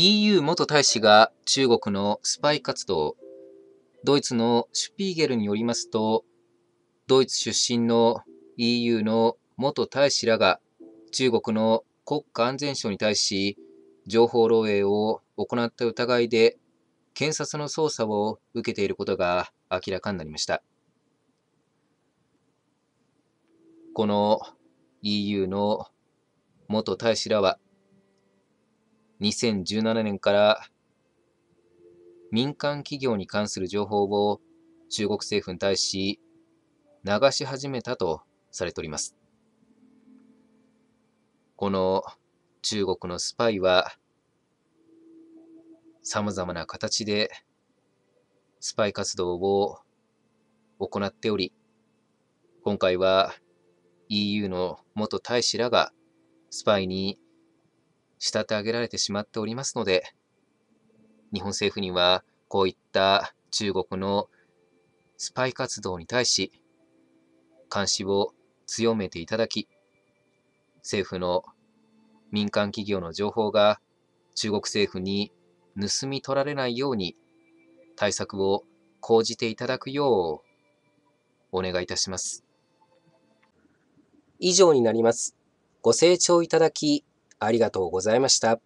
EU 元大使が中国のスパイ活動、ドイツのシュピーゲルによりますと、ドイツ出身の EU の元大使らが中国の国家安全省に対し情報漏洩を行った疑いで検察の捜査を受けていることが明らかになりました。この EU の元大使らは2017年から民間企業に関する情報を中国政府に対し流し始めたとされております。この中国のスパイは様々な形でスパイ活動を行っており、今回は EU の元大使らがスパイに慕ってあげられてしまっておりますので、日本政府にはこういった中国のスパイ活動に対し、監視を強めていただき、政府の民間企業の情報が中国政府に盗み取られないように対策を講じていただくようお願いいたします。以上になります。ご清聴いただきありがとうございました。